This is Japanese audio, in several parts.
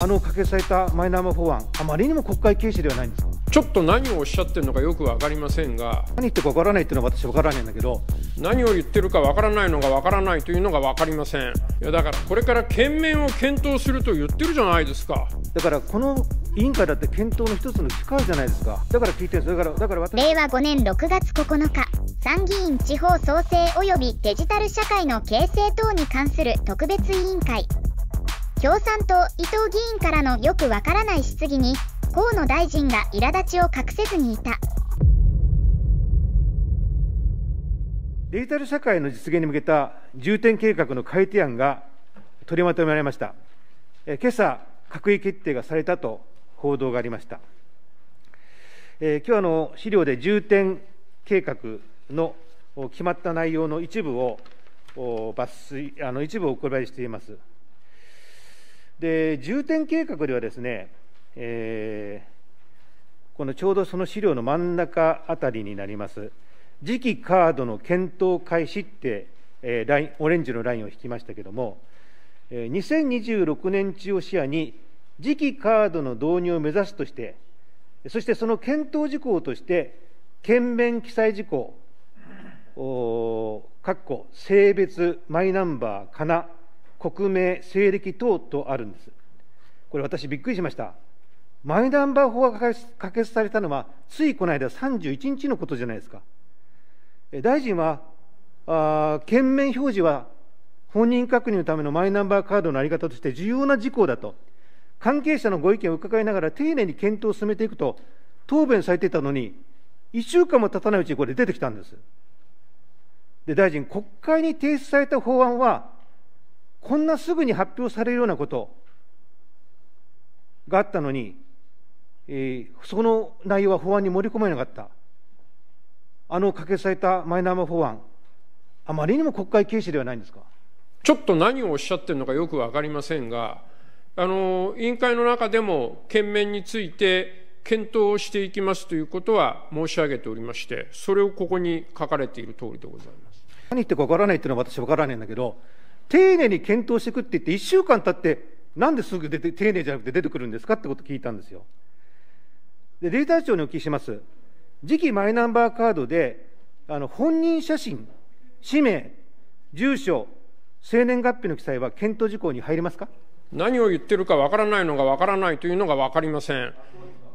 あの可決されたマイナンバー法案、あまりにも国会軽視ではないんですかちょっと何をおっしゃってるのかよく分かりませんが、何言ってるか分からないっていうのは私、分からないんだけど、何を言ってるか分からないのが分からないというのが分かりません、いやだからこれから懸命を検討すると言ってるじゃないですか。だからこの委員会だって検討の一つの機会じゃないですか、だから聞いてるんですだからだから私令和5年6月9日、参議院地方創生及びデジタル社会の形成等に関する特別委員会。共産党伊藤議員からのよくわからない質疑に河野大臣が苛立ちを隠せずにいたデジタル社会の実現に向けた重点計画の改定案が取りまとめられました。え今朝閣議決定がされたと報道がありました。え今日あの資料で重点計画の決まった内容の一部を抜粋あの一部をお配りしています。で重点計画ではですね、えー、このちょうどその資料の真ん中あたりになります、次期カードの検討開始って、えー、ラインオレンジのラインを引きましたけれども、2026年中を視野に、次期カードの導入を目指すとして、そしてその検討事項として、県面記載事項、お括弧性別、マイナンバー、かな国名、西暦等とあるんです。これ、私、びっくりしました。マイナンバー法が可決されたのは、ついこの間31日のことじゃないですか。大臣は、あ県面表示は本人確認のためのマイナンバーカードの在り方として重要な事項だと、関係者のご意見を伺いながら丁寧に検討を進めていくと、答弁されていたのに、1週間も経たないうちにこれ出てきたんです。で、大臣、国会に提出された法案は、こんなすぐに発表されるようなことがあったのに、えー、その内容は法案に盛り込まれなかった。あの可決されたマイナンバー法案、あまりにも国会軽視ではないんですかちょっと何をおっしゃってるのかよく分かりませんが、あの委員会の中でも、懸面について検討をしていきますということは申し上げておりまして、それをここに書かれている通りでございます。何言ってか分からないっていうのは私、分からないんだけど、丁寧に検討していくって言って、1週間経って、なんですぐ出て丁寧じゃなくて出てくるんですかってこと聞いたんですよ。で、データ庁にお聞きします。次期マイナンバーカードで、あの本人写真、氏名、住所、生年月日の記載は検討事項に入りますか何を言ってるかわからないのがわからないというのが分かりません。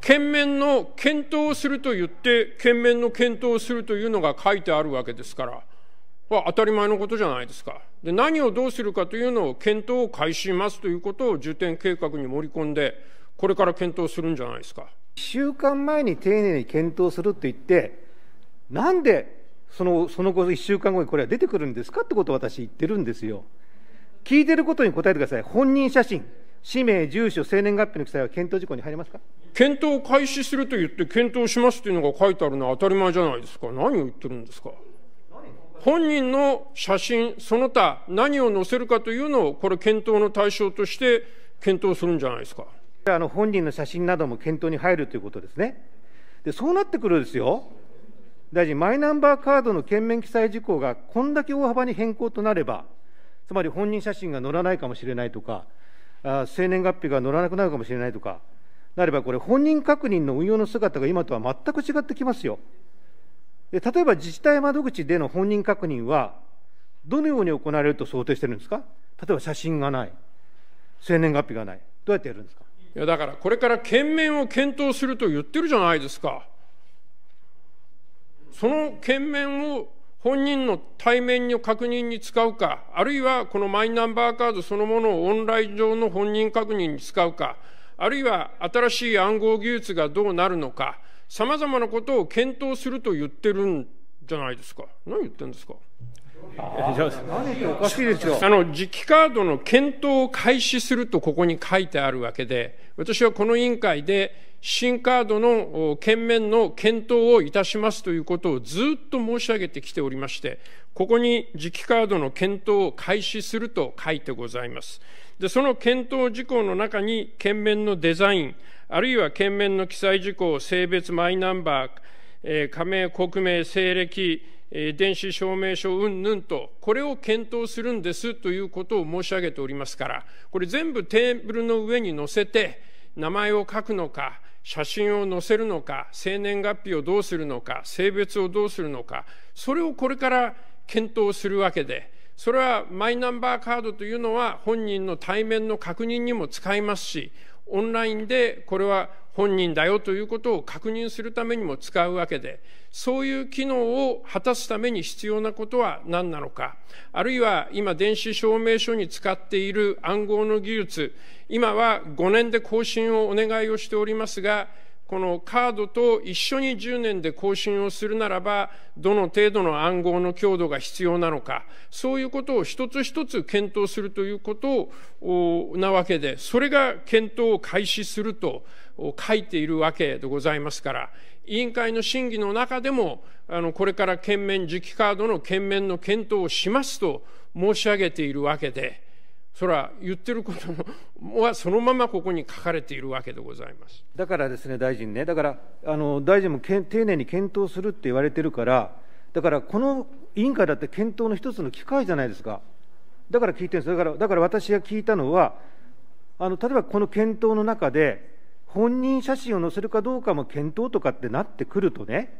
県面の検討すると言って、県面の検討するというのが書いてあるわけですから。は当たり前のことじゃないですか。で、何をどうするかというのを検討を開始しますということを重点計画に盛り込んで、これから検討するんじゃないですか。1週間前に丁寧に検討すると言って、なんでそのその後、1週間後にこれは出てくるんですかってことを私、言ってるんですよ。聞いてることに答えてください。本人写真、氏名、住所、生年月日の記載は検討事項に入りますか検討を開始すると言って、検討しますというのが書いてあるのは当たり前じゃないですか。何を言ってるんですか。本人の写真、その他、何を載せるかというのを、これ、検討の対象として検討するんじゃないですか。あの本人の写真なども検討に入るということですね。でそうなってくるですよ、大臣、マイナンバーカードの券面記載事項がこんだけ大幅に変更となれば、つまり本人写真が載らないかもしれないとか、あ生年月日が載らなくなるかもしれないとか、なればこれ、本人確認の運用の姿が今とは全く違ってきますよ。例えば自治体窓口での本人確認は、どのように行われると想定してるんですか例えば写真がない、生年月日がない、どうやってやるんですかいやだから、これから懸面を検討すると言ってるじゃないですか。その懸面を本人の対面の確認に使うか、あるいはこのマイナンバーカードそのものをオンライン上の本人確認に使うか、あるいは新しい暗号技術がどうなるのか、さまざまなことを検討すると言ってるんじゃないですか。何言ってんですか。あの、磁気カードの検討を開始するとここに書いてあるわけで、私はこの委員会で、新カードの県面の検討をいたしますということをずっと申し上げてきておりまして、ここに磁気カードの検討を開始すると書いてございます。で、その検討事項の中に、県面のデザイン、あるいは県面の記載事項、性別、マイナンバー、えー、加盟、国名、西暦、電子証明書うんぬんと、これを検討するんですということを申し上げておりますから、これ全部テーブルの上に載せて、名前を書くのか、写真を載せるのか、生年月日をどうするのか、性別をどうするのか、それをこれから検討するわけで、それはマイナンバーカードというのは本人の対面の確認にも使いますし、オンラインでこれは本人だよということを確認するためにも使うわけで、そういう機能を果たすために必要なことは何なのか、あるいは今電子証明書に使っている暗号の技術、今は5年で更新をお願いをしておりますが、このカードと一緒に10年で更新をするならば、どの程度の暗号の強度が必要なのか、そういうことを一つ一つ検討するということをなわけで、それが検討を開始すると書いているわけでございますから、委員会の審議の中でも、あのこれから県面、磁気カードの県面の検討をしますと申し上げているわけで、それは言ってることはそのままここに書かれているわけでございますだからですね、大臣ね、だからあの大臣もけ丁寧に検討するって言われてるから、だからこの委員会だって検討の一つの機会じゃないですか、だから聞いてるんですだからだから私が聞いたのは、あの例えばこの検討の中で、本人写真を載せるかどうかも検討とかってなってくるとね、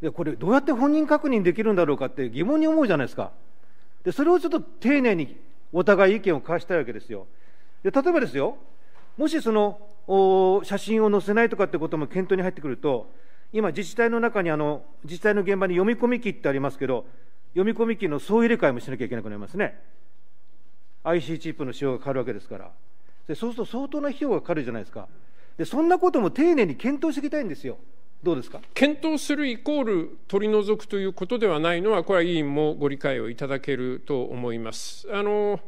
いやこれ、どうやって本人確認できるんだろうかって疑問に思うじゃないですか。でそれをちょっと丁寧にお互い意見を交わしたいわけですよ。で例えばですよ、もしその写真を載せないとかってことも検討に入ってくると、今、自治体の中にあの、自治体の現場に読み込み機ってありますけど、読み込み機の総入れ替えもしなきゃいけなくなりますね。IC チップの使用が変わるわけですから。でそうすると相当な費用がかかるじゃないですか。でそんなことも丁寧に検討していきたいんですよ。どうですか検討するイコール取り除くということではないのは、これは委員もご理解をいただけると思います。あの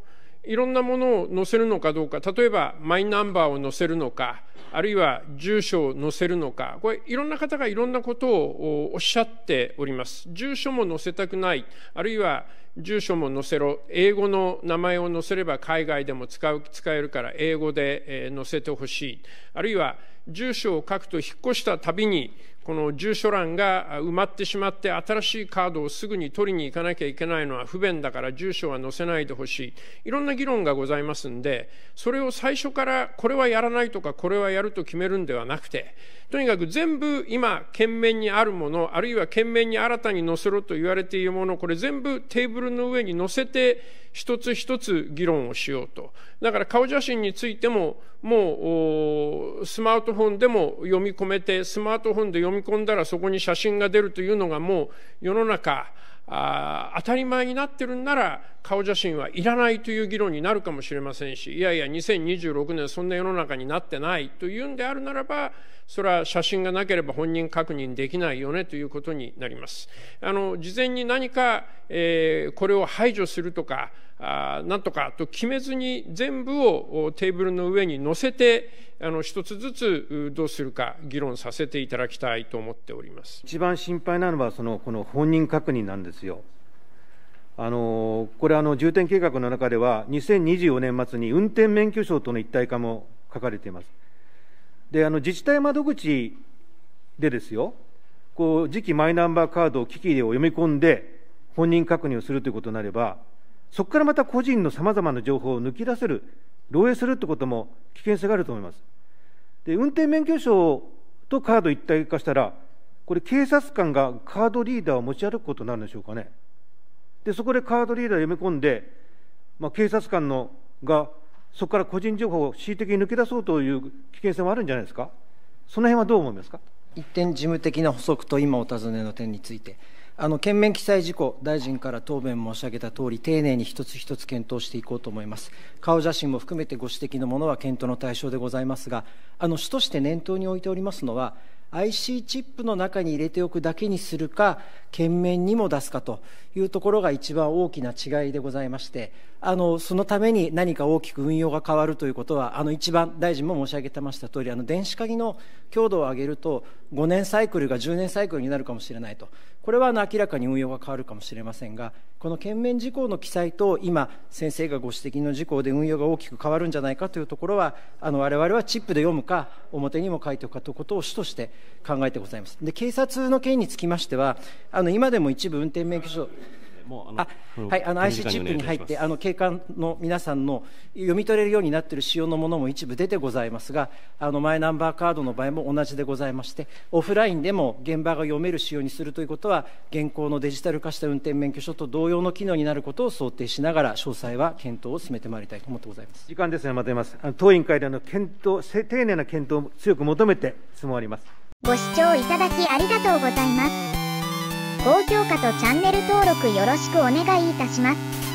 いろんなものを載せるのかどうか、例えばマイナンバーを載せるのか、あるいは住所を載せるのか、これいろんな方がいろんなことをおっしゃっております。住所も載せたくない、あるいは住所も載せろ、英語の名前を載せれば海外でも使う使えるから英語で載せてほしい、あるいは住所を書くと引っ越したたびに、この住所欄が埋まってしまって新しいカードをすぐに取りに行かなきゃいけないのは不便だから住所は載せないでほしいいろんな議論がございますんでそれを最初からこれはやらないとかこれははやると決めるんではなくて、とにかく全部今、懸命にあるもの、あるいは懸命に新たに載せろと言われているもの、これ全部テーブルの上に載せて、一つ一つ議論をしようと。だから顔写真についても、もう、スマートフォンでも読み込めて、スマートフォンで読み込んだらそこに写真が出るというのがもう世の中、あ当たり前になってるんなら顔写真はいらないという議論になるかもしれませんしいやいや2026年そんな世の中になってないというんであるならばそれは写真がなければ本人確認できないよねということになります。あの事前に何か、えー、これを排除するとかあなんとかと決めずに全部をテーブルの上に載せてあの一つずつどうするか議論させていただきたいと思っております一番心配なのはそのこの本人確認なんですよ。あのこれあの、重点計画の中では、2024年末に運転免許証との一体化も書かれています。であの自治体窓口でですよこう次期マイナンバーカードを機器で読み込んで本人確認をするということになればそこからまた個人のさまざまな情報を抜き出せる漏洩するということも危険性があると思いますで運転免許証とカード一体化したらこれ警察官がカードリーダーを持ち歩くことになるんでしょうかねでそこでカードリーダーを読み込んで、まあ、警察官のがそこから個人情報を恣意的に抜け出そうという危険性もあるんじゃないですか、その辺はどう思いますか一点、事務的な補足と今お尋ねの点について、あの県面記載事項、大臣から答弁申し上げたとおり、丁寧に一つ一つ検討していこうと思います。顔写真も含めてご指摘のものは検討の対象でございますが、あの主として念頭に置いておりますのは、IC チップの中に入れておくだけにするか懸面にも出すかというところが一番大きな違いでございましてあのそのために何か大きく運用が変わるということはあの一番大臣も申し上げてました通りあり電子鍵の強度を上げると5年サイクルが10年サイクルになるかもしれないとこれはあの明らかに運用が変わるかもしれませんがこの懸面事項の記載と今先生がご指摘の事項で運用が大きく変わるんじゃないかというところはあのわれはチップで読むか表にも書いておくかということを主として考えてございますで警察の件につきましてはあの今でも一部運転免許証あはい、あの IC チップに入ってあの警官の皆さんの読み取れるようになっている仕様のものも一部出てございますがあのマイナンバーカードの場合も同じでございましてオフラインでも現場が読める仕様にするということは現行のデジタル化した運転免許証と同様の機能になることを想定しながら詳細は検討を進めてまいりたいと思ってございます時間ですねまとめます当委員会での検討丁寧な検討を強く求めて質問ありますご視聴いただきありがとうございます。高評価とチャンネル登録よろしくお願いいたします。